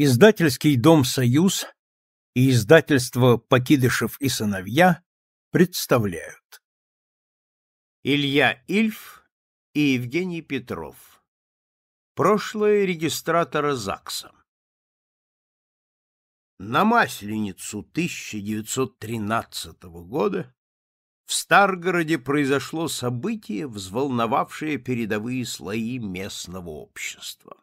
Издательский дом «Союз» и издательство «Покидышев и сыновья» представляют. Илья Ильф и Евгений Петров. Прошлое регистратора ЗАГСа. На Масленицу 1913 года в Старгороде произошло событие, взволновавшее передовые слои местного общества.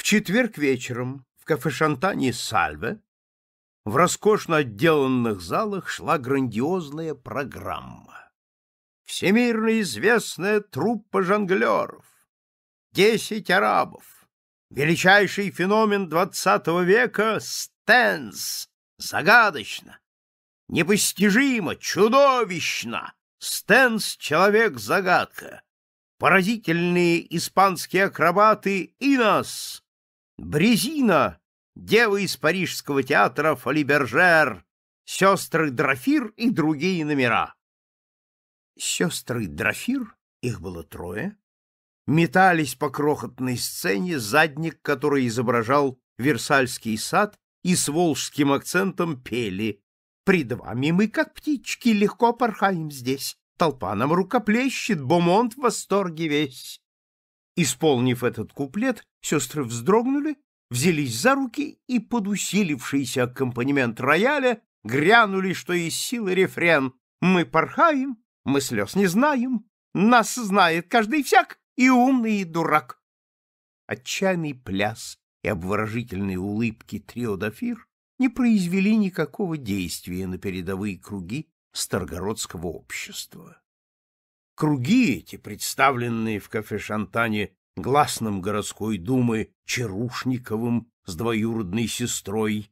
В четверг вечером в кафе Шантани Сальве в роскошно отделанных залах шла грандиозная программа. Всемирно известная труппа жонглеров, десять арабов, величайший феномен XX века Стенс, загадочно, непостижимо, чудовищно, Стенс — человек-загадка, поразительные испанские акробаты Инос, Брезина, девы из Парижского театра Фолибержер, сестры Драфир и другие номера. Сестры Драфир, их было трое, метались по крохотной сцене, задник который изображал Версальский сад, и с волжским акцентом пели «Пред вами мы, как птички, легко порхаем здесь, толпа нам рукоплещет, бомонт в восторге весь». Исполнив этот куплет, сестры вздрогнули, взялись за руки и под усилившийся аккомпанемент рояля грянули, что из силы рефрен «Мы порхаем, мы слез не знаем, нас знает каждый всяк, и умный, и дурак». Отчаянный пляс и обворожительные улыбки Триодафир не произвели никакого действия на передовые круги Старгородского общества. Круги эти, представленные в кафе Шантане гласным городской думы Черушниковым с двоюродной сестрой,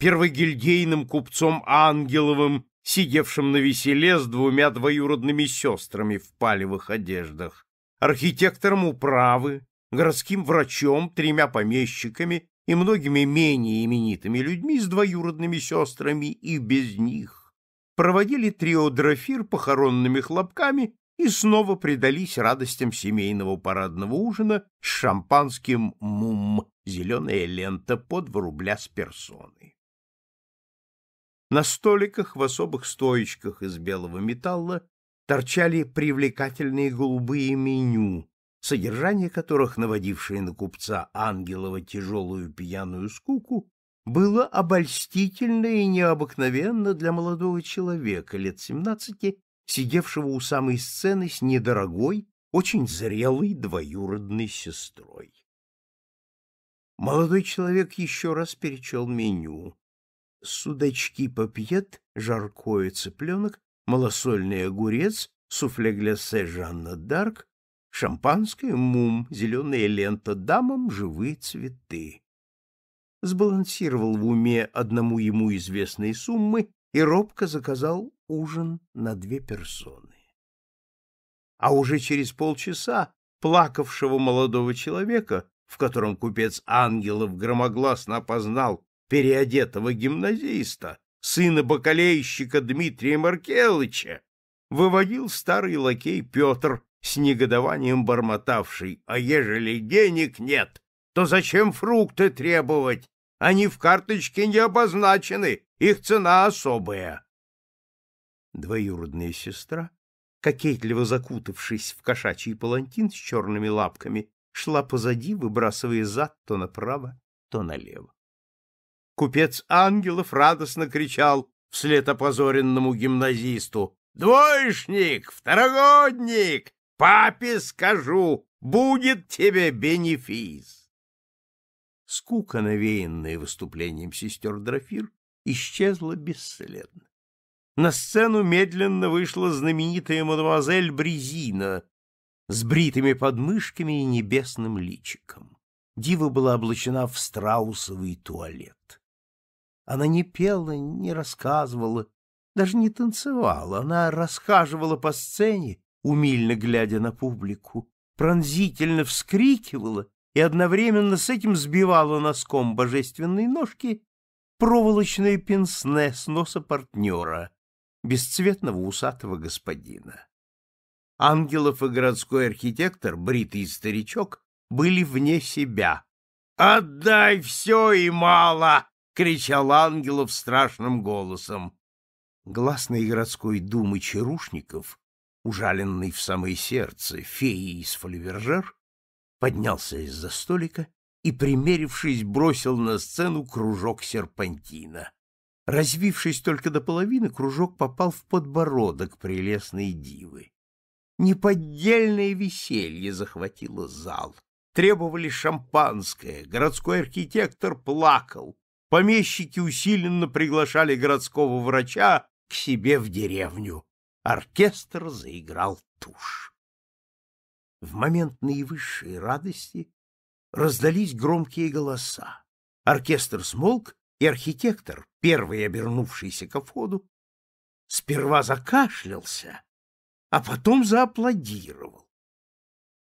первогильдейным купцом Ангеловым, сидевшим на веселе с двумя двоюродными сестрами в палевых одеждах, архитектором управы, городским врачом, тремя помещиками и многими менее именитыми людьми с двоюродными сестрами и без них, проводили трио дрофир похоронными хлопками и снова предались радостям семейного парадного ужина с шампанским мум, зеленая лента под два рубля с персоной. На столиках в особых стоечках из белого металла торчали привлекательные голубые меню, содержание которых, наводившее на купца Ангелова тяжелую пьяную скуку, было обольстительно и необыкновенно для молодого человека лет семнадцати сидевшего у самой сцены с недорогой, очень зрелой двоюродной сестрой. Молодой человек еще раз перечел меню. Судачки попьет, жаркое цыпленок, малосольный огурец, суфле глясе Жанна Дарк, шампанское, мум, зеленая лента дамам, живые цветы. Сбалансировал в уме одному ему известные суммы и робко заказал ужин на две персоны. А уже через полчаса плакавшего молодого человека, в котором купец Ангелов громогласно опознал переодетого гимназиста, сына бакалейщика Дмитрия Маркелыча, выводил старый лакей Петр, с негодованием бормотавший, «А ежели денег нет, то зачем фрукты требовать? Они в карточке не обозначены, их цена особая» двоюродная сестра, кокетливо закутавшись в кошачий палантин с черными лапками, шла позади, выбрасывая зад то направо, то налево. Купец Ангелов радостно кричал вслед опозоренному гимназисту «Двоечник! Второгодник! Папе скажу, будет тебе бенефис!» Скука, навеянная выступлением сестер Драфир, исчезла бесследно. На сцену медленно вышла знаменитая мадемуазель Брезина с бритыми подмышками и небесным личиком. Дива была облачена в страусовый туалет. Она не пела, не рассказывала, даже не танцевала. Она расхаживала по сцене, умильно глядя на публику, пронзительно вскрикивала и одновременно с этим сбивала носком божественной ножки проволочное пенсне с носа партнера — бесцветного усатого господина. Ангелов и городской архитектор, бритый старичок, были вне себя. «Отдай все и мало!» — кричал Ангелов страшным голосом. Гласной городской думы чарушников, ужаленный в самое сердце феей из фольвержер, поднялся из-за столика и, примерившись, бросил на сцену кружок серпантина. Развившись только до половины, кружок попал в подбородок прелестной дивы. Неподдельное веселье захватило зал. Требовали шампанское, городской архитектор плакал, помещики усиленно приглашали городского врача к себе в деревню. Оркестр заиграл тушь. В момент наивысшей радости раздались громкие голоса. Оркестр смолк, и архитектор, первый обернувшийся ко входу, сперва закашлялся, а потом зааплодировал.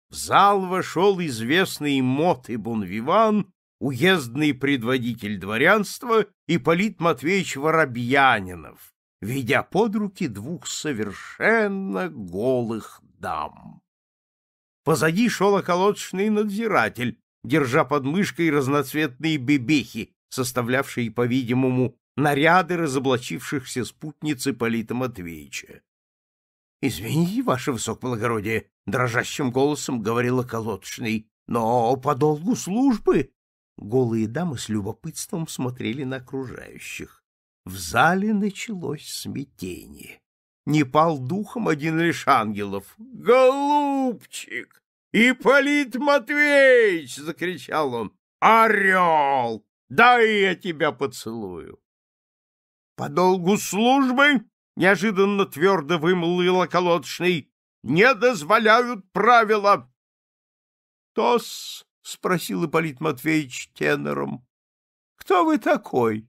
В зал вошел известный мот и бонвиван, уездный предводитель дворянства Ипполит Матвеевич Воробьянинов, ведя под руки двух совершенно голых дам. Позади шел околоточный надзиратель, держа под мышкой разноцветные бебехи, составлявшие, по-видимому, наряды разоблачившихся спутницы Ипполита Матвеевича. — Извини, ваше высокоблагородие, — дрожащим голосом говорила колодочный, — но по долгу службы... Голые дамы с любопытством смотрели на окружающих. В зале началось смятение. Не пал духом один лишь ангелов. — Голубчик! Ипполит Матвеевич! — закричал он. — Орел! Да я тебя поцелую! По долгу службы, неожиданно твердо вымолвил околоточный, не дозволяют правила. Тос, спросил Ипполит Матвеевич тенором, кто вы такой?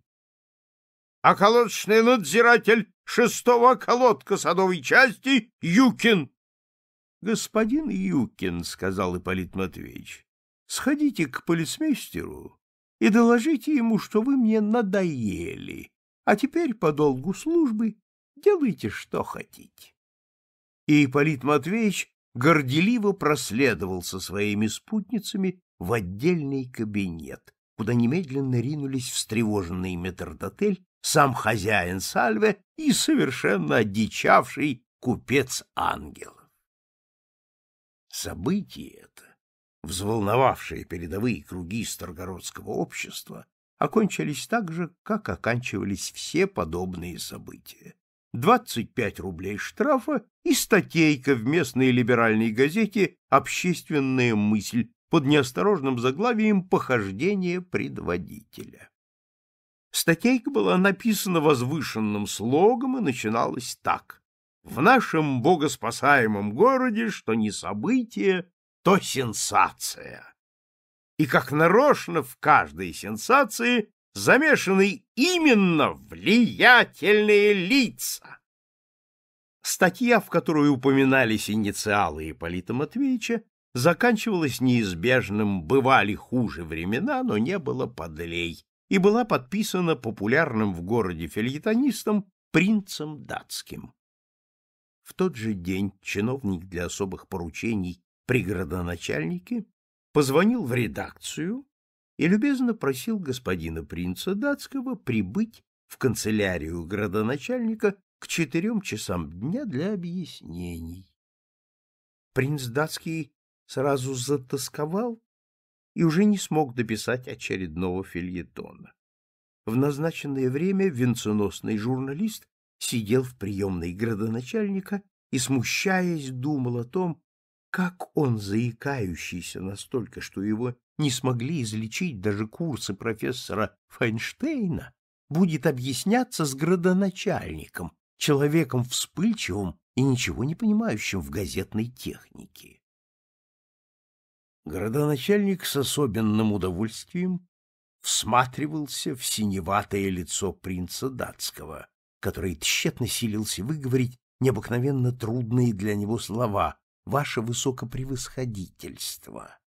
А Околоточный надзиратель шестого колодка садовой части Юкин. Господин Юкин, сказал Ипполит Матвеевич, сходите к полицмейстеру и доложите ему, что вы мне надоели а теперь по долгу службы делайте, что хотите. И Ипполит Матвеевич горделиво проследовал со своими спутницами в отдельный кабинет, куда немедленно ринулись встревоженный метрдотель, сам хозяин Сальве и совершенно одичавший купец ангелов. Событие это, взволновавшее передовые круги Старгородского общества, окончились так же, как оканчивались все подобные события. 25 рублей штрафа и статейка в местной либеральной газете «Общественная мысль» под неосторожным заглавием «Похождение предводителя». Статейка была написана возвышенным слогом и начиналась так. «В нашем богоспасаемом городе, что не событие, то сенсация» и как нарочно в каждой сенсации замешаны именно влиятельные лица. Статья, в которой упоминались инициалы Ипполита Матвеевича, заканчивалась неизбежным «бывали хуже времена, но не было подлей» и была подписана популярным в городе фельетонистом принцем датским. В тот же день чиновник для особых поручений при городоначальнике позвонил в редакцию и любезно просил господина принца датского прибыть в канцелярию градоначальника к четырем часам дня для объяснений. Принц датский сразу затасковал и уже не смог дописать очередного фильетона. В назначенное время венценосный журналист сидел в приемной градоначальника и, смущаясь, думал о том, как он, заикающийся настолько, что его не смогли излечить даже курсы профессора Файнштейна, будет объясняться с градоначальником, человеком вспыльчивым и ничего не понимающим в газетной технике. Городоначальник с особенным удовольствием всматривался в синеватое лицо принца датского, который тщетно силился выговорить необыкновенно трудные для него слова ваше высокопревосходительство.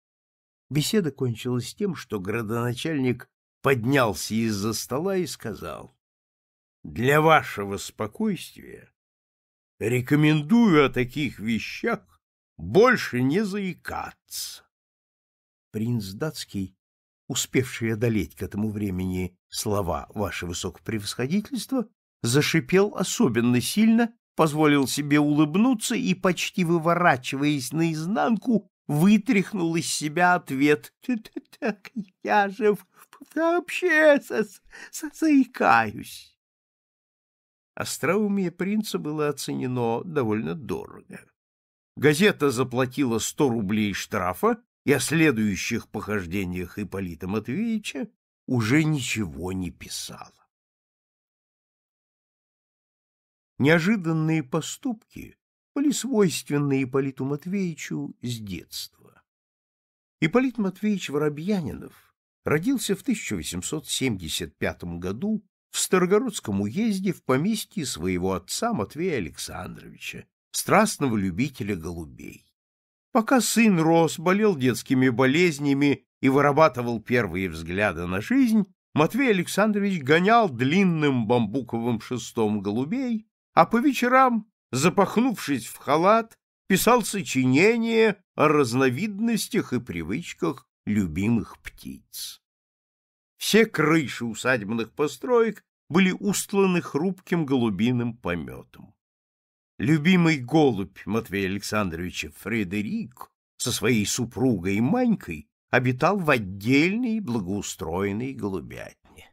Беседа кончилась тем, что градоначальник поднялся из-за стола и сказал, «Для вашего спокойствия рекомендую о таких вещах больше не заикаться». Принц датский, успевший одолеть к этому времени слова «Ваше Высокопревосходительство», зашипел особенно сильно позволил себе улыбнуться и, почти выворачиваясь наизнанку, вытряхнул из себя ответ. — Так я же вообще за заикаюсь. Остроумие принца было оценено довольно дорого. Газета заплатила сто рублей штрафа, и о следующих похождениях Ипполита Матвеевича уже ничего не писала. Неожиданные поступки были свойственны Ипполиту Матвеевичу с детства. Ипполит Матвеевич Воробьянинов родился в 1875 году в Старогородском уезде в поместье своего отца Матвея Александровича, страстного любителя голубей. Пока сын рос, болел детскими болезнями и вырабатывал первые взгляды на жизнь, Матвей Александрович гонял длинным бамбуковым шестом голубей а по вечерам, запахнувшись в халат, писал сочинения о разновидностях и привычках любимых птиц. Все крыши усадебных построек были устланы хрупким голубиным пометом. Любимый голубь Матвея Александровича Фредерик со своей супругой Манькой обитал в отдельной благоустроенной голубятне.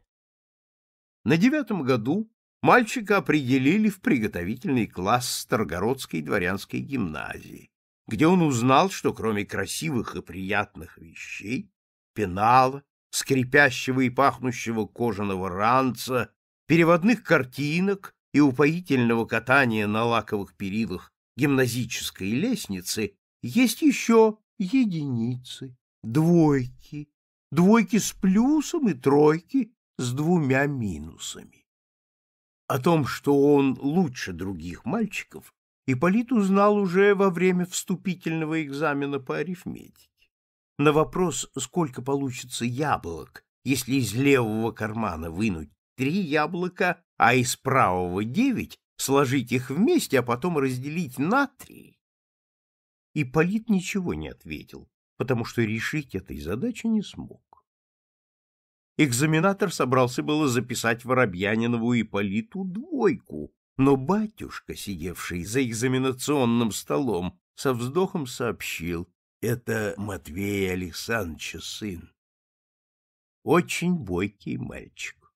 На девятом году Мальчика определили в приготовительный класс Старгородской дворянской гимназии, где он узнал, что кроме красивых и приятных вещей, пенала, скрипящего и пахнущего кожаного ранца, переводных картинок и упоительного катания на лаковых перилах гимназической лестницы, есть еще единицы, двойки, двойки с плюсом и тройки с двумя минусами. О том, что он лучше других мальчиков, Ипполит узнал уже во время вступительного экзамена по арифметике. На вопрос, сколько получится яблок, если из левого кармана вынуть три яблока, а из правого девять, сложить их вместе, а потом разделить на три, Ипполит ничего не ответил, потому что решить этой задачи не смог. Экзаменатор собрался было записать Воробьянинову и Политу двойку, но батюшка, сидевший за экзаменационным столом, со вздохом сообщил, это Матвей Александрович сын. Очень бойкий мальчик.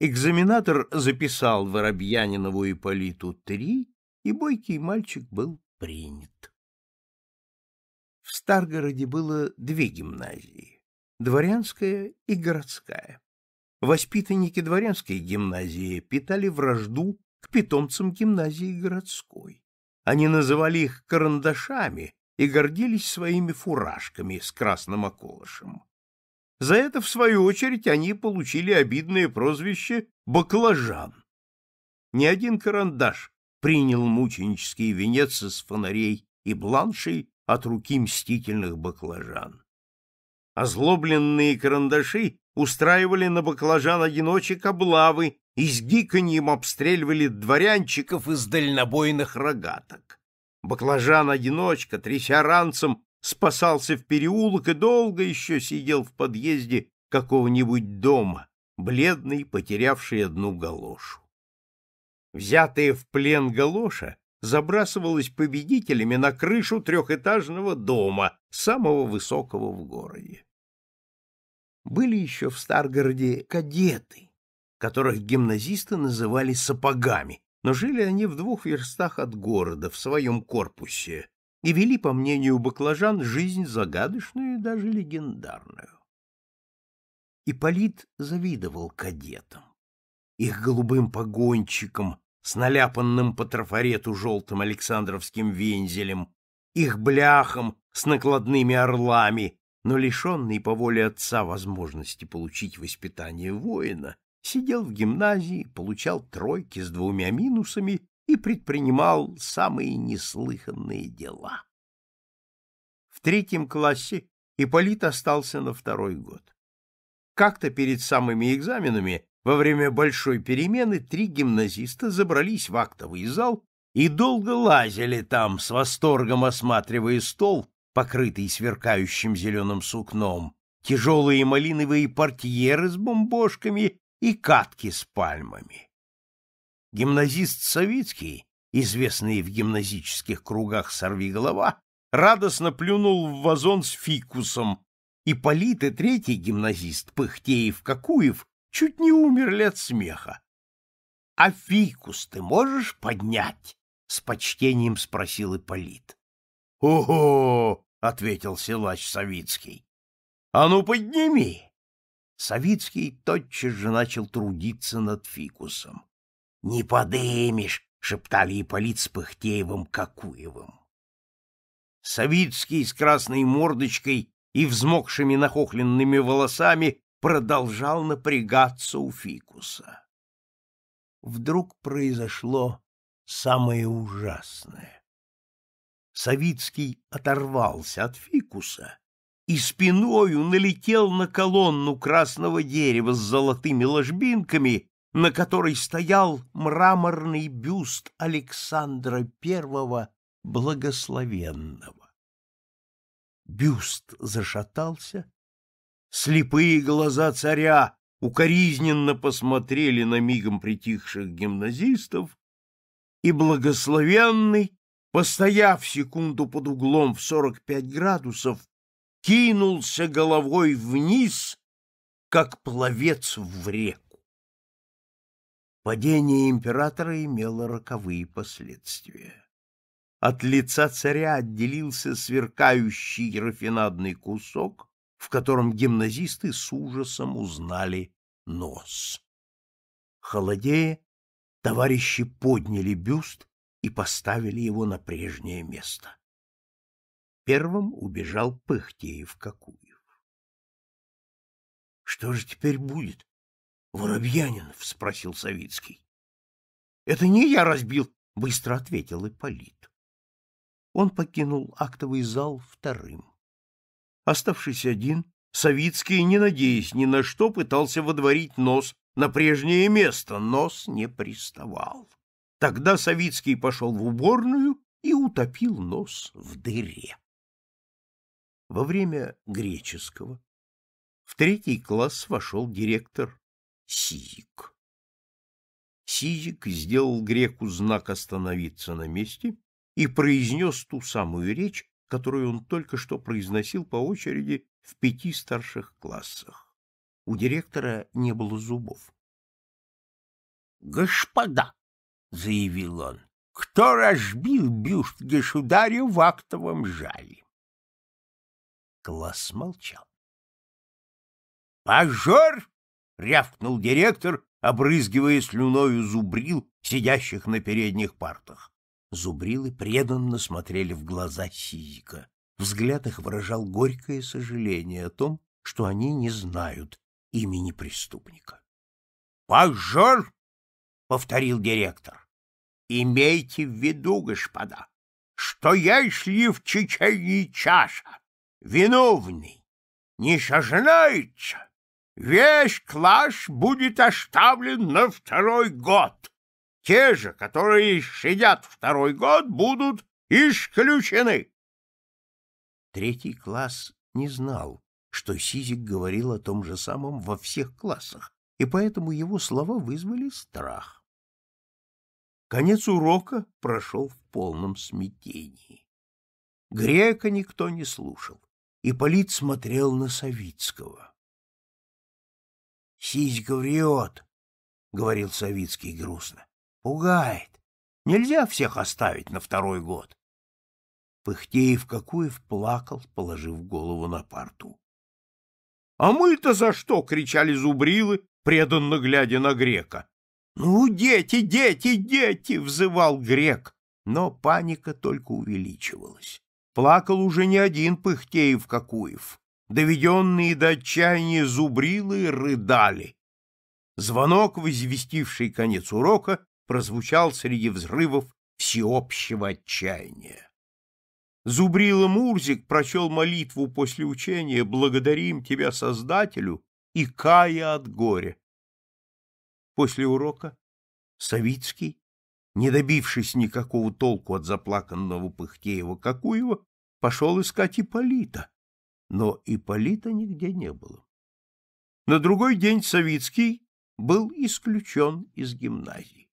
Экзаменатор записал Воробьянинову и Политу три, и бойкий мальчик был принят. В Старгороде было две гимназии дворянская и городская. Воспитанники дворянской гимназии питали вражду к питомцам гимназии городской. Они называли их карандашами и гордились своими фуражками с красным околышем. За это, в свою очередь, они получили обидное прозвище «баклажан». Ни один карандаш принял мученический венец из фонарей и бланшей от руки мстительных баклажан. Озлобленные карандаши устраивали на баклажан-одиночек облавы и с гиканьем обстреливали дворянчиков из дальнобойных рогаток. Баклажан-одиночка, тряся ранцем, спасался в переулок и долго еще сидел в подъезде какого-нибудь дома, бледный, потерявший одну галошу. Взятая в плен галоша забрасывалась победителями на крышу трехэтажного дома, самого высокого в городе. Были еще в Старгороде кадеты, которых гимназисты называли сапогами, но жили они в двух верстах от города, в своем корпусе, и вели, по мнению баклажан, жизнь загадочную и даже легендарную. Ипполит завидовал кадетам, их голубым погончикам, с наляпанным по трафарету желтым Александровским вензелем, их бляхом с накладными орлами, но лишенный по воле отца возможности получить воспитание воина, сидел в гимназии, получал тройки с двумя минусами и предпринимал самые неслыханные дела. В третьем классе Ипполит остался на второй год. Как-то перед самыми экзаменами во время большой перемены три гимназиста забрались в актовый зал и долго лазили там, с восторгом осматривая стол, покрытый сверкающим зеленым сукном, тяжелые малиновые портьеры с бомбошками и катки с пальмами. Гимназист Савицкий, известный в гимназических кругах сорвиголова, радостно плюнул в вазон с фикусом, и Полит и третий гимназист Пыхтеев-Какуев чуть не умерли от смеха. — А фикус ты можешь поднять? — с почтением спросил Ипполит. — Ого! — ответил силач Савицкий. — А ну подними! Савицкий тотчас же начал трудиться над фикусом. — Не подымешь! — шептали Ипполит с Пыхтеевым Какуевым. Савицкий с красной мордочкой и взмокшими нахохленными волосами продолжал напрягаться у фикуса. Вдруг произошло самое ужасное. Савицкий оторвался от фикуса и спиною налетел на колонну красного дерева с золотыми ложбинками, на которой стоял мраморный бюст Александра I Благословенного. Бюст зашатался, Слепые глаза царя укоризненно посмотрели на мигом притихших гимназистов, и благословенный, постояв секунду под углом в 45 градусов, кинулся головой вниз, как пловец в реку. Падение императора имело роковые последствия. От лица царя отделился сверкающий рафинадный кусок, в котором гимназисты с ужасом узнали нос. Холодея, товарищи подняли бюст и поставили его на прежнее место. Первым убежал Пыхтеев Какуев. — Что же теперь будет? — Воробьянинов, — спросил Савицкий. — Это не я разбил, — быстро ответил Ипполит. Он покинул актовый зал вторым. Оставшись один, Савицкий, не надеясь ни на что, пытался водворить нос на прежнее место. Нос не приставал. Тогда Савицкий пошел в уборную и утопил нос в дыре. Во время греческого в третий класс вошел директор Сизик. Сизик сделал греку знак остановиться на месте и произнес ту самую речь, которую он только что произносил по очереди в пяти старших классах. У директора не было зубов. «Господа!» — заявил он. «Кто разбил бюст государю в актовом жале?» Класс молчал. «Пожор!» — рявкнул директор, обрызгивая слюною зубрил, сидящих на передних партах. Зубрилы преданно смотрели в глаза Сизика. Взгляд их выражал горькое сожаление о том, что они не знают имени преступника. «Пожар!» — повторил директор. «Имейте в виду, господа, что если в Чечении чаша виновный не сожалеется, весь класс будет оставлен на второй год». Те же, которые сидят второй год, будут исключены. Третий класс не знал, что Сизик говорил о том же самом во всех классах, и поэтому его слова вызвали страх. Конец урока прошел в полном смятении. Грека никто не слушал, и Полит смотрел на Савицкого. — Сизик врет, — говорил Савицкий грустно. Пугает. Нельзя всех оставить на второй год. Пыхтеев Какуев плакал, положив голову на парту. — А мы-то за что? — кричали зубрилы, преданно глядя на грека. — Ну, дети, дети, дети! — взывал грек. Но паника только увеличивалась. Плакал уже не один Пыхтеев Какуев. Доведенные до отчаяния зубрилы рыдали. Звонок, возвестивший конец урока, прозвучал среди взрывов всеобщего отчаяния. Зубрила Мурзик прочел молитву после учения «Благодарим тебя, Создателю» и «Кая от горя». После урока Савицкий, не добившись никакого толку от заплаканного Пыхтеева-Какуева, пошел искать Ипполита, но Ипполита нигде не было. На другой день Савицкий был исключен из гимназии.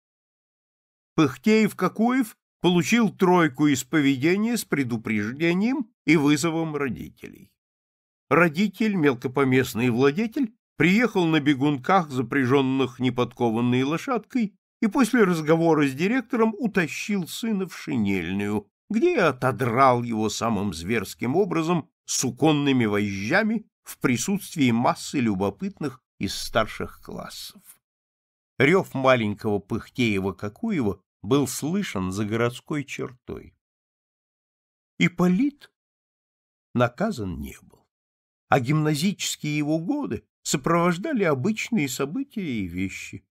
Пыхтеев-Какуев получил тройку из поведения с предупреждением и вызовом родителей. Родитель, мелкопоместный владетель, приехал на бегунках, запряженных неподкованной лошадкой, и после разговора с директором утащил сына в шинельную, где отодрал его самым зверским образом суконными вожжами в присутствии массы любопытных из старших классов. Рев маленького Пыхтеева-Какуева был слышен за городской чертой. И полит наказан не был, а гимназические его годы сопровождали обычные события и вещи.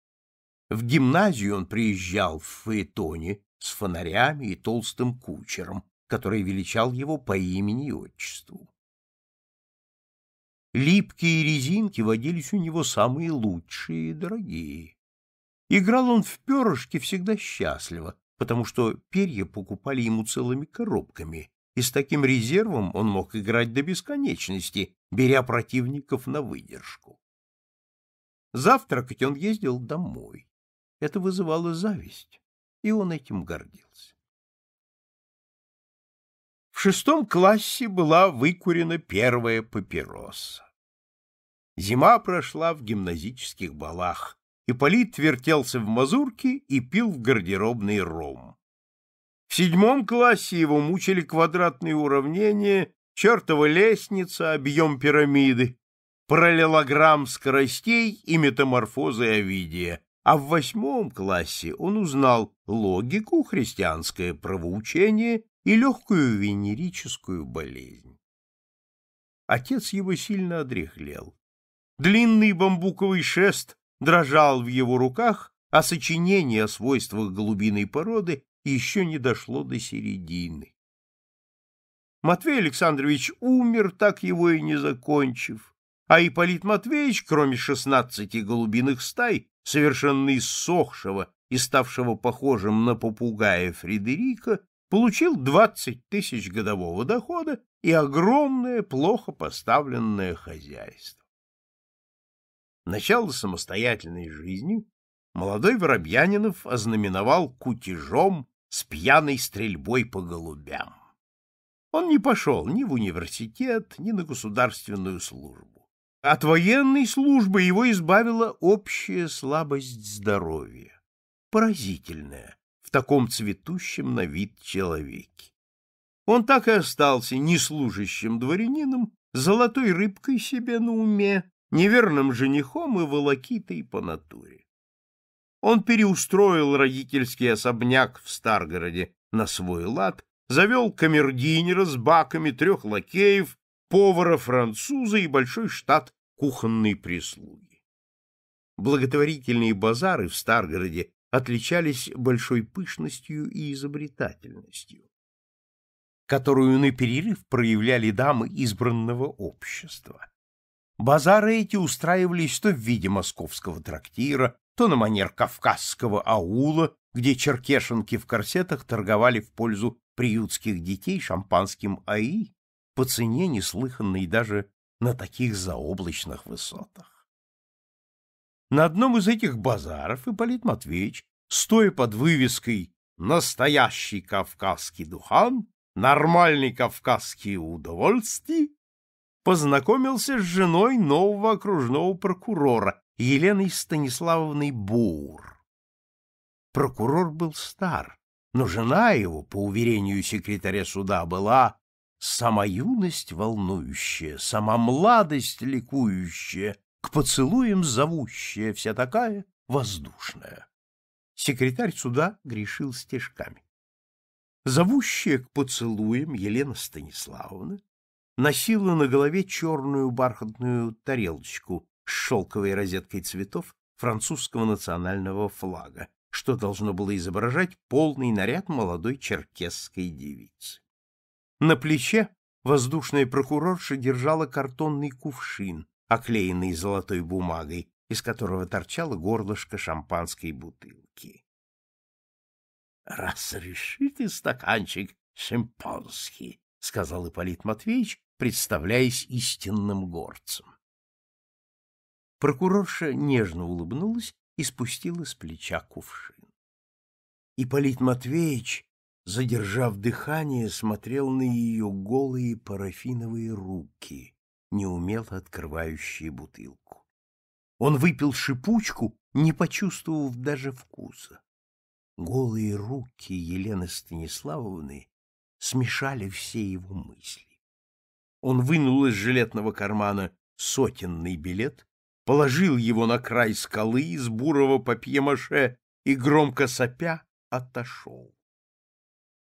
В гимназию он приезжал в фаэтоне с фонарями и толстым кучером, который величал его по имени и отчеству. Липкие резинки водились у него самые лучшие и дорогие. Играл он в перышки всегда счастливо, потому что перья покупали ему целыми коробками, и с таким резервом он мог играть до бесконечности, беря противников на выдержку. Завтракать он ездил домой. Это вызывало зависть, и он этим гордился. В шестом классе была выкурена первая папироса. Зима прошла в гимназических балах, Ипполит вертелся в мазурке и пил в гардеробный ром. В седьмом классе его мучили квадратные уравнения, чертова лестница, объем пирамиды, параллелограмм скоростей и метаморфозы Овидия. А в восьмом классе он узнал логику, христианское правоучение и легкую венерическую болезнь. Отец его сильно одрехлел. Длинный бамбуковый шест дрожал в его руках, а сочинение о свойствах голубиной породы еще не дошло до середины. Матвей Александрович умер, так его и не закончив, а Ипполит Матвеевич, кроме шестнадцати голубиных стай, совершенно иссохшего и ставшего похожим на попугая Фредерика, получил двадцать тысяч годового дохода и огромное, плохо поставленное хозяйство. Начало самостоятельной жизни молодой Воробьянинов ознаменовал кутежом с пьяной стрельбой по голубям. Он не пошел ни в университет, ни на государственную службу. От военной службы его избавила общая слабость здоровья, поразительная в таком цветущем на вид человеке. Он так и остался неслужащим дворянином, золотой рыбкой себе на уме, неверным женихом и волокитой по натуре. Он переустроил родительский особняк в Старгороде на свой лад, завел камердинера с баками, трех лакеев, повара-француза и большой штат кухонной прислуги. Благотворительные базары в Старгороде отличались большой пышностью и изобретательностью, которую на перерыв проявляли дамы избранного общества. Базары эти устраивались то в виде московского трактира, то на манер кавказского аула, где черкешенки в корсетах торговали в пользу приютских детей шампанским АИ по цене, неслыханной даже на таких заоблачных высотах. На одном из этих базаров Ипполит Матвеевич, стоя под вывеской «Настоящий кавказский духан», «Нормальный кавказские удовольствия», познакомился с женой нового окружного прокурора Еленой Станиславовной Бур. Прокурор был стар, но жена его, по уверению секретаря суда, была сама юность волнующая, сама младость ликующая, к поцелуям зовущая, вся такая воздушная. Секретарь суда грешил стежками. Зовущая к поцелуям Елена Станиславовна носила на голове черную бархатную тарелочку с шелковой розеткой цветов французского национального флага, что должно было изображать полный наряд молодой черкесской девицы. На плече воздушная прокурорша держала картонный кувшин, оклеенный золотой бумагой, из которого торчало горлышко шампанской бутылки. — Разрешите стаканчик шампанский? — сказал Ипполит Матвеевич, представляясь истинным горцем. Прокурорша нежно улыбнулась и спустила с плеча кувшин. Ипполит Матвеевич, задержав дыхание, смотрел на ее голые парафиновые руки, неумело открывающие бутылку. Он выпил шипучку, не почувствовав даже вкуса. Голые руки Елены Станиславовны смешали все его мысли. Он вынул из жилетного кармана сотенный билет, положил его на край скалы из бурого папье-маше и, громко сопя, отошел.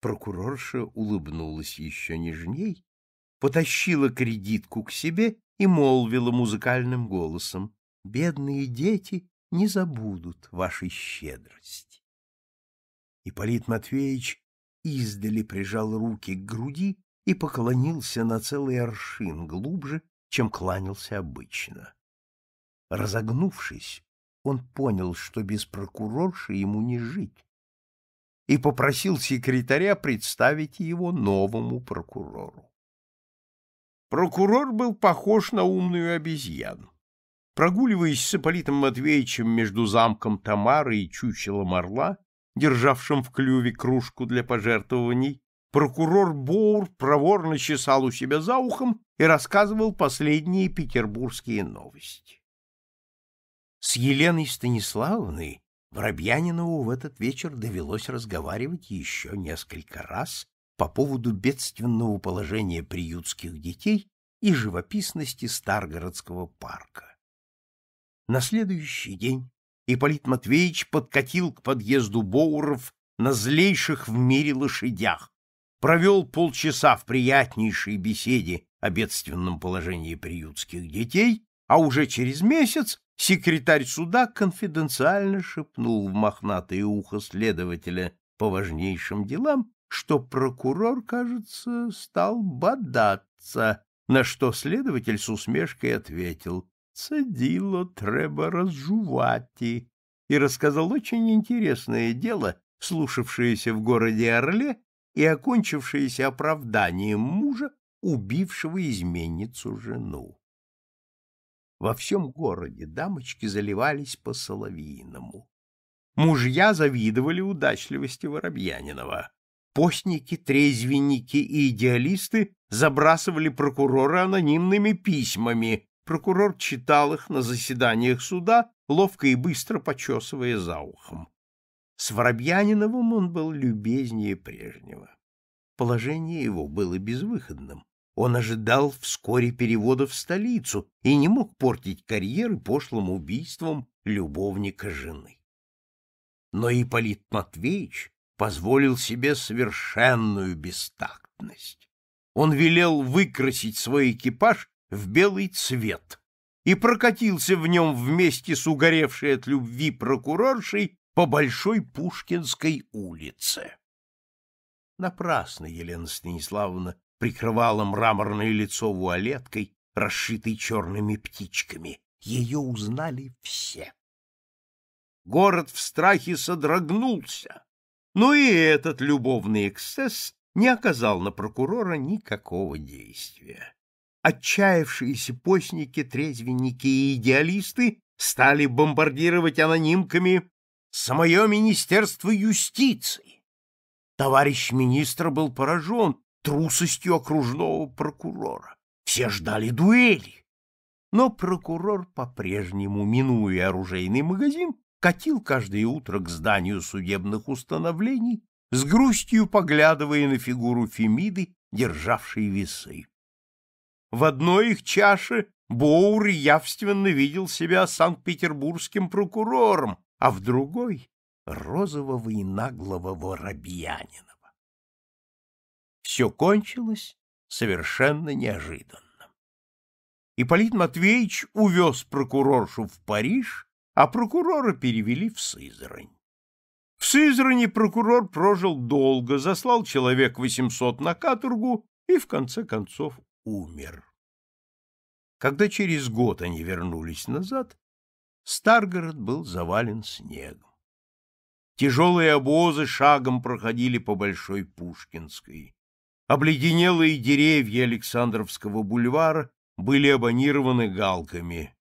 Прокурорша улыбнулась еще нежней, потащила кредитку к себе и молвила музыкальным голосом, «Бедные дети не забудут вашей щедрости». Ипполит Матвеевич издали прижал руки к груди и поклонился на целый аршин глубже, чем кланялся обычно. Разогнувшись, он понял, что без прокурорши ему не жить, и попросил секретаря представить его новому прокурору. Прокурор был похож на умную обезьяну. Прогуливаясь с Ипполитом Матвеевичем между замком Тамары и чучелом орла, державшим в клюве кружку для пожертвований, прокурор Боур проворно чесал у себя за ухом и рассказывал последние петербургские новости. С Еленой Станиславовной Воробьянинову в этот вечер довелось разговаривать еще несколько раз по поводу бедственного положения приютских детей и живописности Старгородского парка. На следующий день Ипполит Матвеевич подкатил к подъезду Боуров на злейших в мире лошадях, провел полчаса в приятнейшей беседе о бедственном положении приютских детей, а уже через месяц секретарь суда конфиденциально шепнул в мохнатое ухо следователя по важнейшим делам, что прокурор, кажется, стал бодаться, на что следователь с усмешкой ответил — садило треба разжувати, и рассказал очень интересное дело, слушавшееся в городе Орле и окончившееся оправданием мужа, убившего изменницу жену. Во всем городе дамочки заливались по-соловьиному. Мужья завидовали удачливости Воробьянинова. Постники, трезвенники и идеалисты забрасывали прокурора анонимными письмами, Прокурор читал их на заседаниях суда, ловко и быстро почесывая за ухом. С Воробьяниновым он был любезнее прежнего. Положение его было безвыходным. Он ожидал вскоре перевода в столицу и не мог портить карьеры пошлым убийством любовника жены. Но Ипполит Матвеевич позволил себе совершенную бестактность. Он велел выкрасить свой экипаж в белый цвет и прокатился в нем вместе с угоревшей от любви прокуроршей по Большой Пушкинской улице. Напрасно Елена Станиславовна прикрывала мраморное лицо вуалеткой, расшитой черными птичками. Ее узнали все. Город в страхе содрогнулся, но и этот любовный эксцесс не оказал на прокурора никакого действия. Отчаявшиеся постники, трезвенники и идеалисты стали бомбардировать анонимками самое Министерство юстиции. Товарищ министр был поражен трусостью окружного прокурора. Все ждали дуэли. Но прокурор, по-прежнему минуя оружейный магазин, катил каждое утро к зданию судебных установлений, с грустью поглядывая на фигуру Фемиды, державшей весы. В одной их чаше Боур явственно видел себя санкт-петербургским прокурором, а в другой — розового и наглого воробьянинова. Все кончилось совершенно неожиданно. Ипполит Матвеевич увез прокуроршу в Париж, а прокурора перевели в Сызрань. В Сызрани прокурор прожил долго, заслал человек 800 на каторгу и, в конце концов, умер. Когда через год они вернулись назад, Старгород был завален снегом. Тяжелые обозы шагом проходили по Большой Пушкинской. Обледенелые деревья Александровского бульвара были абонированы галками.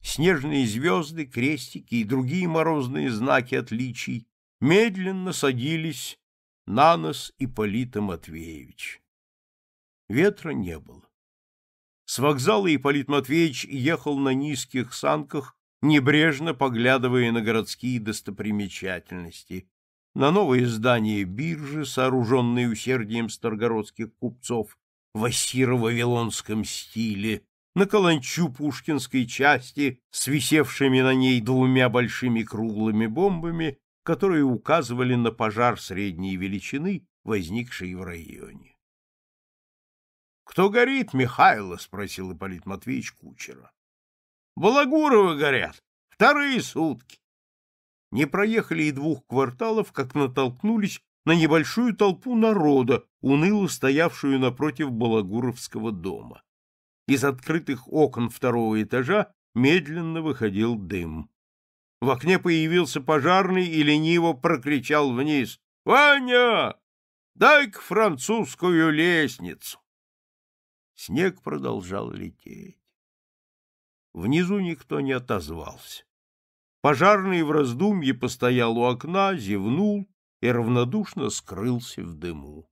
Снежные звезды, крестики и другие морозные знаки отличий медленно садились на нос Ипполита Матвеевич. Ветра не было. С вокзала Ипполит Матвеевич ехал на низких санках, небрежно поглядывая на городские достопримечательности, на новое здание биржи, сооруженное усердием старгородских купцов в ассиро-вавилонском стиле, на каланчу пушкинской части с висевшими на ней двумя большими круглыми бомбами, которые указывали на пожар средней величины, возникший в районе. Что горит, Михайло? — спросил Ипполит Матвеевич кучера. — Балагуровы горят. Вторые сутки. Не проехали и двух кварталов, как натолкнулись на небольшую толпу народа, уныло стоявшую напротив Балагуровского дома. Из открытых окон второго этажа медленно выходил дым. В окне появился пожарный и лениво прокричал вниз. «Ваня, дай-ка французскую лестницу!» Снег продолжал лететь. Внизу никто не отозвался. Пожарный в раздумье постоял у окна, зевнул и равнодушно скрылся в дыму.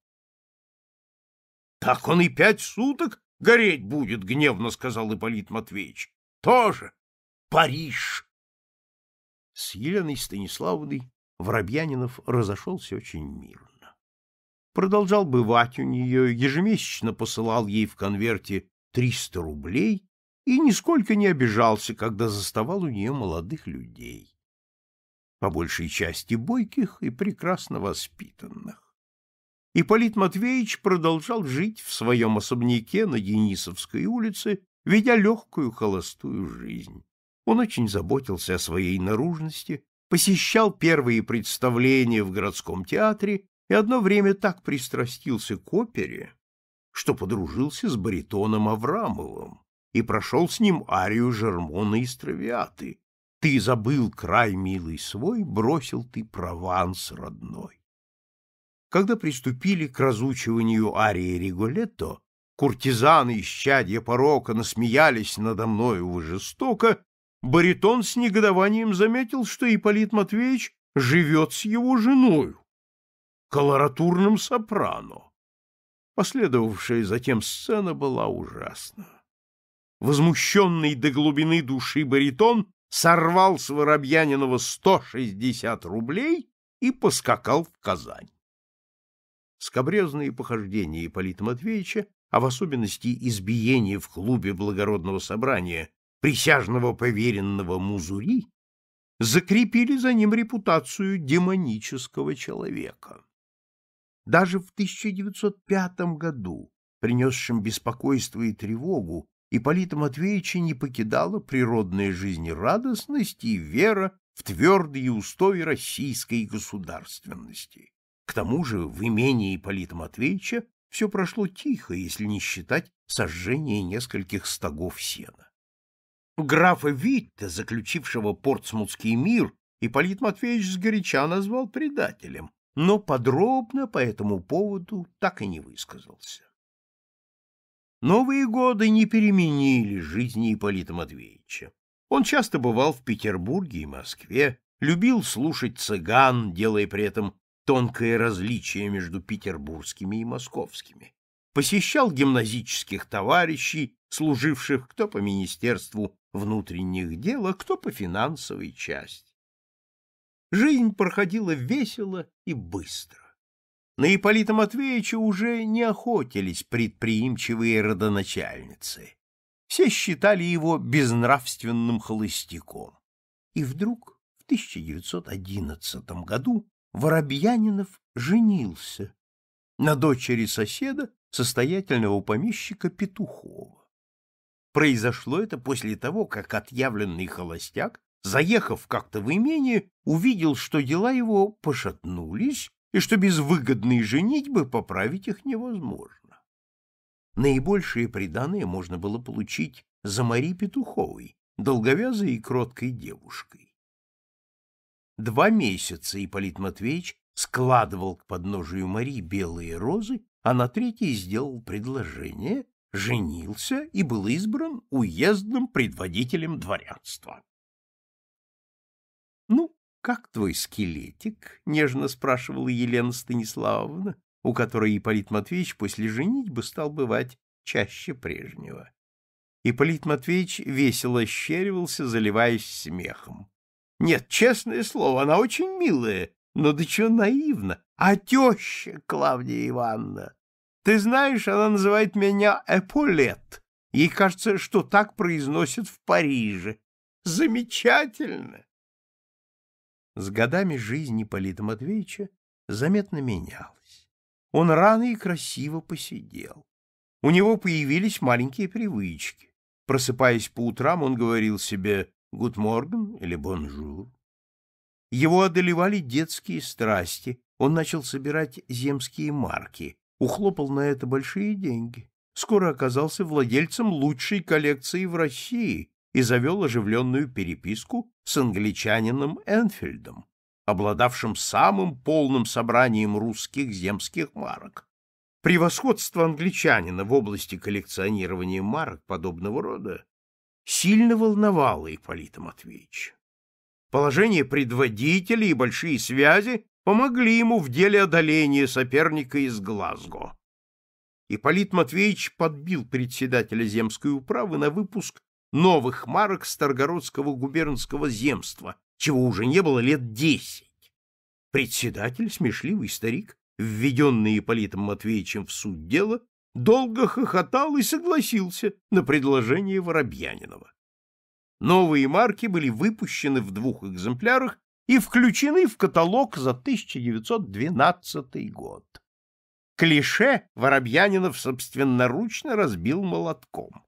— Так он и пять суток гореть будет, — гневно сказал Ипполит Матвеевич. — Тоже Париж! С Еленой Станиславовной Воробьянинов разошелся очень мирно продолжал бывать у нее, ежемесячно посылал ей в конверте 300 рублей и нисколько не обижался, когда заставал у нее молодых людей. По большей части бойких и прекрасно воспитанных. И Ипполит Матвеевич продолжал жить в своем особняке на Денисовской улице, ведя легкую холостую жизнь. Он очень заботился о своей наружности, посещал первые представления в городском театре и одно время так пристрастился к опере, что подружился с баритоном Аврамовым и прошел с ним арию Жермона из Стравиаты. Ты забыл край милый свой, бросил ты Прованс родной. Когда приступили к разучиванию арии Риголетто, куртизаны из чадья порока насмеялись надо мною вы жестоко, баритон с негодованием заметил, что Ипполит Матвеевич живет с его женою колоратурным сопрано. Последовавшая затем сцена была ужасна. Возмущенный до глубины души баритон сорвал с Воробьянинова 160 рублей и поскакал в Казань. Скобрезные похождения Ипполита Матвеевича, а в особенности избиение в клубе благородного собрания присяжного поверенного Музури, закрепили за ним репутацию демонического человека. Даже в 1905 году, принесшем беспокойство и тревогу, Ипполита Матвеевича не покидала природная жизнерадостность и вера в твердые устои российской государственности. К тому же в имении Ипполита Матвеевича все прошло тихо, если не считать сожжение нескольких стогов сена. Графа Витта, заключившего Портсмутский мир, Ипполит Матвеевич сгоряча назвал предателем, но подробно по этому поводу так и не высказался. Новые годы не переменили жизни Ипполита Матвеевича. Он часто бывал в Петербурге и Москве, любил слушать цыган, делая при этом тонкое различие между петербургскими и московскими. Посещал гимназических товарищей, служивших кто по Министерству внутренних дел, а кто по финансовой части. Жизнь проходила весело и быстро. На Ипполита Матвеевича уже не охотились предприимчивые родоначальницы. Все считали его безнравственным холостяком. И вдруг в 1911 году Воробьянинов женился на дочери соседа, состоятельного помещика Петухова. Произошло это после того, как отъявленный холостяк заехав как-то в имение, увидел, что дела его пошатнулись и что без выгодной женитьбы поправить их невозможно. Наибольшие приданые можно было получить за Мари Петуховой, долговязой и кроткой девушкой. Два месяца Ипполит Матвеевич складывал к подножию Мари белые розы, а на третий сделал предложение, женился и был избран уездным предводителем дворянства. «Ну, как твой скелетик?» — нежно спрашивала Елена Станиславовна, у которой Ипполит Матвеевич после женитьбы стал бывать чаще прежнего. Ипполит Матвеевич весело ощеривался, заливаясь смехом. «Нет, честное слово, она очень милая, но да чего наивна? А теща Клавдия Ивановна! Ты знаешь, она называет меня Эполет. Ей кажется, что так произносят в Париже. Замечательно!» С годами жизнь Ипполита Матвеевича заметно менялась. Он рано и красиво посидел. У него появились маленькие привычки. Просыпаясь по утрам, он говорил себе «гуд морген» или «бонжур». Его одолевали детские страсти. Он начал собирать земские марки, ухлопал на это большие деньги. Скоро оказался владельцем лучшей коллекции в России и завел оживленную переписку с англичанином Энфильдом, обладавшим самым полным собранием русских земских марок. Превосходство англичанина в области коллекционирования марок подобного рода сильно волновало Ипполита Матвеевича. Положение предводителей и большие связи помогли ему в деле одоления соперника из Глазго. Ипполит Матвеевич подбил председателя земской управы на выпуск новых марок Старгородского губернского земства, чего уже не было лет десять. Председатель, смешливый старик, введенный Ипполитом Матвеевичем в суть дела, долго хохотал и согласился на предложение Воробьянинова. Новые марки были выпущены в двух экземплярах и включены в каталог за 1912 год. Клише Воробьянинов собственноручно разбил молотком.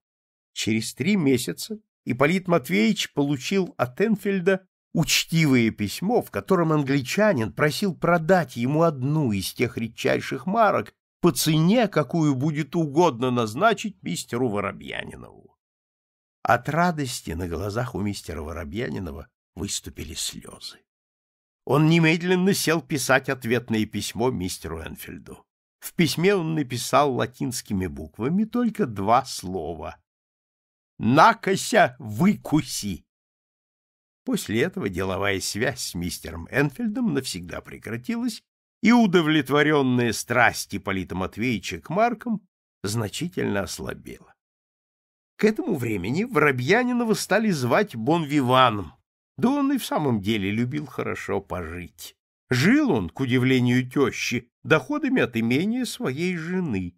Через три месяца Ипполит Матвеевич получил от Энфельда учтивое письмо, в котором англичанин просил продать ему одну из тех редчайших марок по цене, какую будет угодно назначить мистеру Воробьянинову. От радости на глазах у мистера Воробьянинова выступили слезы. Он немедленно сел писать ответное письмо мистеру Энфельду. В письме он написал латинскими буквами только два слова накося выкуси. После этого деловая связь с мистером Энфельдом навсегда прекратилась, и удовлетворенная страсть Ипполита Матвеевича к маркам значительно ослабела. К этому времени Воробьянинова стали звать Бонвиваном, да он и в самом деле любил хорошо пожить. Жил он, к удивлению тещи, доходами от имения своей жены,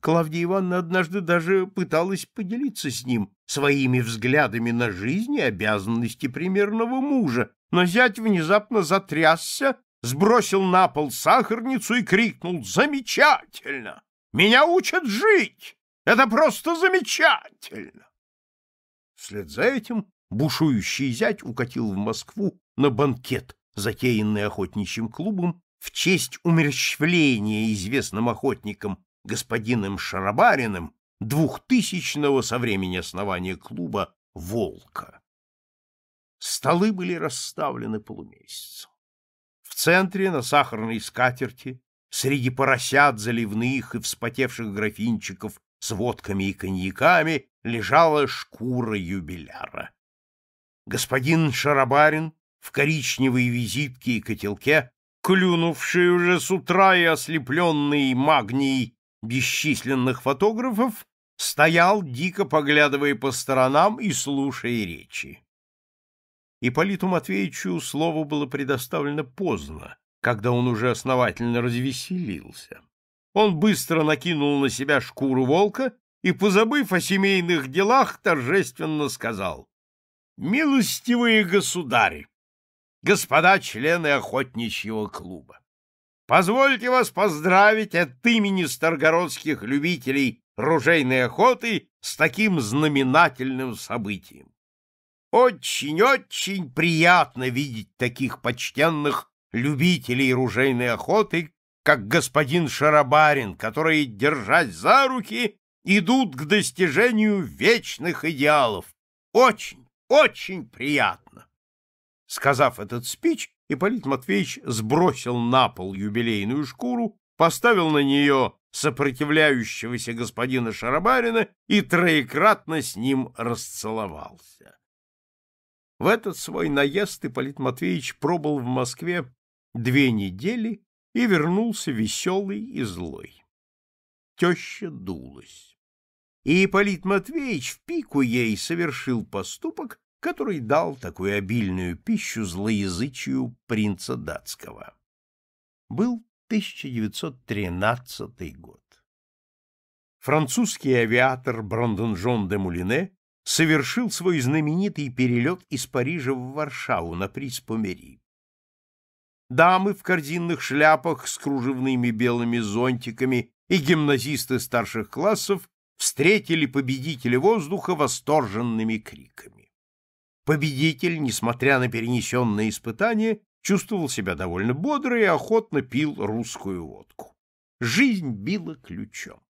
Клавдия Ивановна однажды даже пыталась поделиться с ним своими взглядами на жизнь и обязанности примерного мужа, но зять внезапно затрясся, сбросил на пол сахарницу и крикнул «Замечательно! Меня учат жить! Это просто замечательно!» Вслед за этим бушующий зять укатил в Москву на банкет, затеянный охотничьим клубом в честь умерщвления известным охотникам господином Шарабариным, двухтысячного со времени основания клуба «Волка». Столы были расставлены полумесяцем. В центре на сахарной скатерти, среди поросят заливных и вспотевших графинчиков с водками и коньяками, лежала шкура юбиляра. Господин Шарабарин в коричневой визитке и котелке, клюнувший уже с утра и ослепленный магнией бесчисленных фотографов, стоял, дико поглядывая по сторонам и слушая речи. Ипполиту Матвеевичу слово было предоставлено поздно, когда он уже основательно развеселился. Он быстро накинул на себя шкуру волка и, позабыв о семейных делах, торжественно сказал «Милостивые государи, господа члены охотничьего клуба! Позвольте вас поздравить от имени старгородских любителей ружейной охоты с таким знаменательным событием. Очень-очень приятно видеть таких почтенных любителей ружейной охоты, как господин Шарабарин, которые, держась за руки, идут к достижению вечных идеалов. Очень, очень приятно. Сказав этот спич, Ипполит Матвеевич сбросил на пол юбилейную шкуру, поставил на нее сопротивляющегося господина Шарабарина и троекратно с ним расцеловался. В этот свой наезд Ипполит Матвеевич пробыл в Москве две недели и вернулся веселый и злой. Теща дулась. И Ипполит Матвеевич в пику ей совершил поступок, который дал такую обильную пищу злоязычию принца датского. Был 1913 год. Французский авиатор Брандон-Жон де Мулине совершил свой знаменитый перелет из Парижа в Варшаву на приз Помери. Дамы в корзинных шляпах с кружевными белыми зонтиками и гимназисты старших классов встретили победителя воздуха восторженными криками. Победитель, несмотря на перенесенные испытания, чувствовал себя довольно бодро и охотно пил русскую водку. Жизнь била ключом.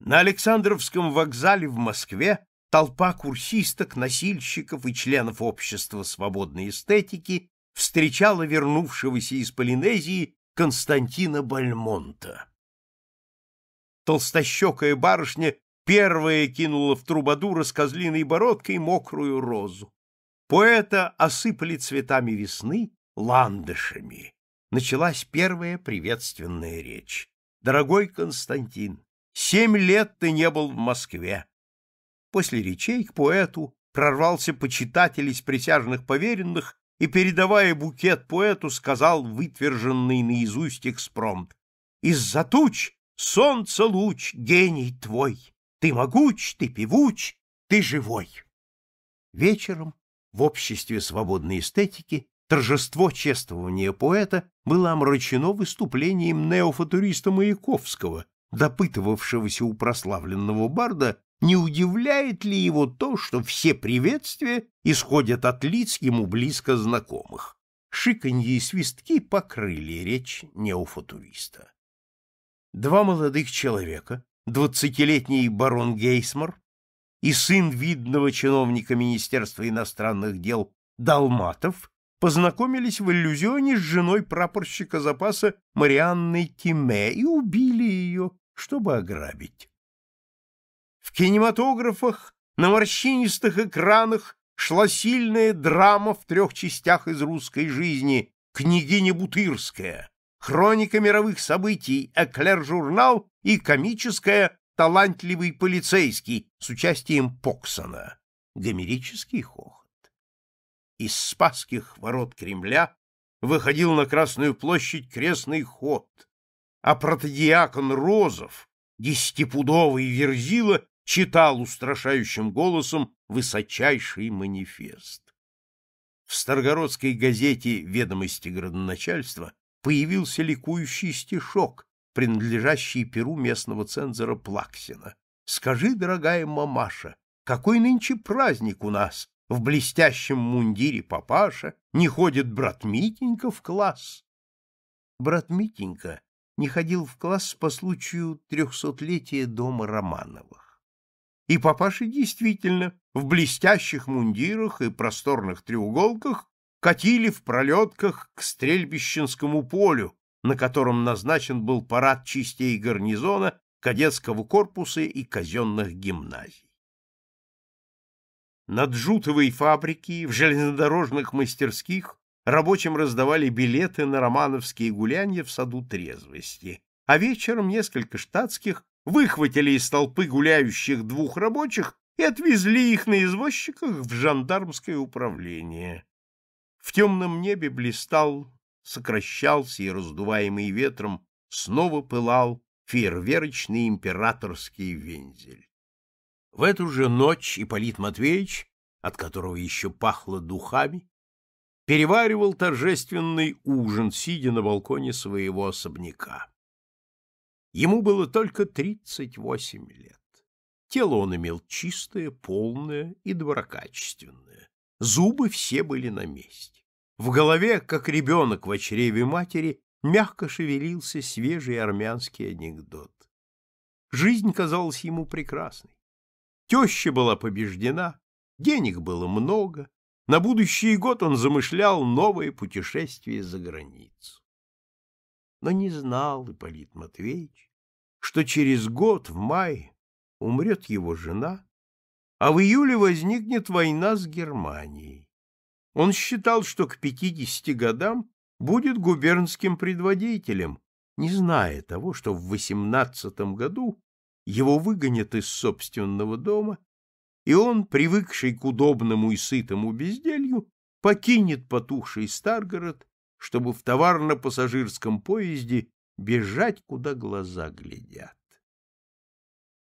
На Александровском вокзале в Москве толпа курсисток, носильщиков и членов общества свободной эстетики встречала вернувшегося из Полинезии Константина Бальмонта. Толстощекая барышня первая кинула в трубаду раскозлиной бородкой мокрую розу. Поэта осыпали цветами весны, ландышами. Началась первая приветственная речь. «Дорогой Константин, семь лет ты не был в Москве». После речей к поэту прорвался почитатель из присяжных поверенных и, передавая букет поэту, сказал вытверженный наизусть экспромт. «Из-за туч солнце луч, гений твой! Ты могуч, ты певуч, ты живой!» Вечером в обществе свободной эстетики торжество чествования поэта было омрачено выступлением неофатуриста Маяковского, допытывавшегося у прославленного барда, не удивляет ли его то, что все приветствия исходят от лиц ему близко знакомых. Шиканье и свистки покрыли речь неофутуриста. Два молодых человека, двадцатилетний барон Гейсмор и сын видного чиновника Министерства иностранных дел Далматов познакомились в иллюзионе с женой прапорщика запаса Марианной Тиме и убили ее, чтобы ограбить. В кинематографах на морщинистых экранах шла сильная драма в трех частях из русской жизни «Княгиня Бутырская», «Хроника мировых событий», «Эклер-журнал» и комическая талантливый полицейский с участием Поксона. Гомерический хохот. Из спасских ворот Кремля выходил на Красную площадь крестный ход, а протодиакон Розов, десятипудовый верзила, читал устрашающим голосом высочайший манифест. В Старгородской газете «Ведомости градоначальства» появился ликующий стишок, принадлежащий перу местного цензора Плаксина. «Скажи, дорогая мамаша, какой нынче праздник у нас? В блестящем мундире папаша не ходит брат Митенька в класс». Брат Митенька не ходил в класс по случаю трехсотлетия дома Романовых. И папаша действительно в блестящих мундирах и просторных треуголках катили в пролетках к стрельбищенскому полю, на котором назначен был парад частей гарнизона, кадетского корпуса и казенных гимназий. На джутовой фабрике, в железнодорожных мастерских рабочим раздавали билеты на романовские гуляния в саду трезвости, а вечером несколько штатских выхватили из толпы гуляющих двух рабочих и отвезли их на извозчиках в жандармское управление. В темном небе блистал сокращался и, раздуваемый ветром, снова пылал фейерверочный императорский вензель. В эту же ночь Ипполит Матвеевич, от которого еще пахло духами, переваривал торжественный ужин, сидя на балконе своего особняка. Ему было только 38 лет. Тело он имел чистое, полное и доброкачественное. Зубы все были на месте. В голове, как ребенок в чреве матери, мягко шевелился свежий армянский анекдот. Жизнь казалась ему прекрасной. Теща была побеждена, денег было много, на будущий год он замышлял новое путешествие за границу. Но не знал Ипполит Матвеевич, что через год, в мае, умрет его жена, а в июле возникнет война с Германией. Он считал, что к 50 годам будет губернским предводителем, не зная того, что в 18 году его выгонят из собственного дома, и он, привыкший к удобному и сытому безделью, покинет потухший Старгород, чтобы в товарно-пассажирском поезде бежать, куда глаза глядят.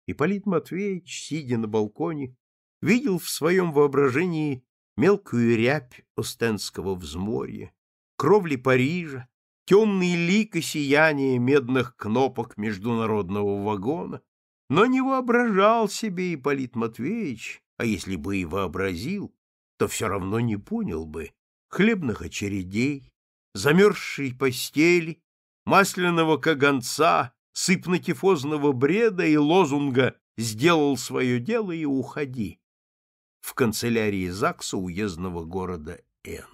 Ипполит Матвеевич, сидя на балконе, видел в своем воображении мелкую рябь Остенского взморья, кровли Парижа, темные лик и сияние медных кнопок международного вагона, но не воображал себе Ипполит Матвеевич, а если бы и вообразил, то все равно не понял бы хлебных очередей, замерзшей постели, масляного каганца, сыпно-тифозного бреда и лозунга «Сделал свое дело и уходи» в канцелярии ЗАГСа уездного города Н.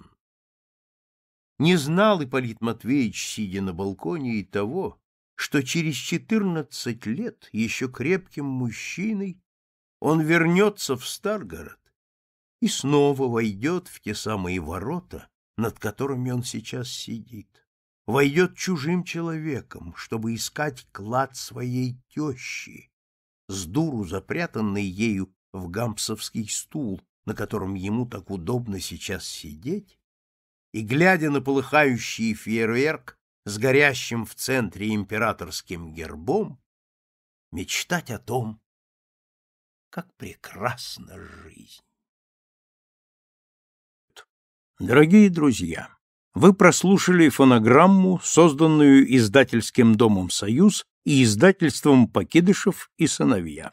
Не знал Ипполит Матвеевич, сидя на балконе, и того, что через четырнадцать лет, еще крепким мужчиной, он вернется в Старгород и снова войдет в те самые ворота, над которыми он сейчас сидит. Войдет чужим человеком, чтобы искать клад своей тещи, с дуру запрятанный ею в гампсовский стул, на котором ему так удобно сейчас сидеть, и, глядя на полыхающий фейерверк с горящим в центре императорским гербом, мечтать о том, как прекрасна жизнь. Дорогие друзья, вы прослушали фонограмму, созданную издательским домом «Союз» и издательством «Покидышев и сыновья»